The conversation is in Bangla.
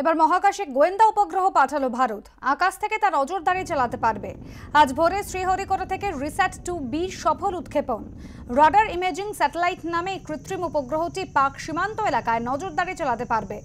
এবার মহাকাশে গোয়েন্দা উপগ্রহ পাঠালো ভারত আকাশ থেকে তার নজরদারি চালাতে পারবে আজ ভোরে শ্রীহরিকোটা থেকে রিস্যাট টু বি সফল উৎক্ষেপণ রাডার ইমেজিং স্যাটেলাইট নামে কৃত্রিম উপগ্রহটি পাক সীমান্ত এলাকায় নজরদারি চালাতে পারবে